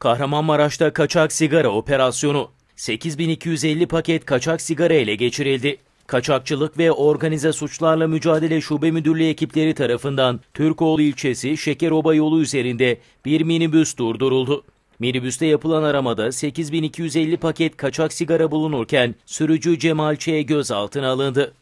Kahramanmaraş'ta kaçak sigara operasyonu. 8250 paket kaçak sigara ele geçirildi. Kaçakçılık ve Organize Suçlarla Mücadele Şube Müdürlüğü ekipleri tarafından Türkoğlu ilçesi Şekeroba yolu üzerinde bir minibüs durduruldu. Minibüste yapılan aramada 8250 paket kaçak sigara bulunurken sürücü Cemal Ç. gözaltına alındı.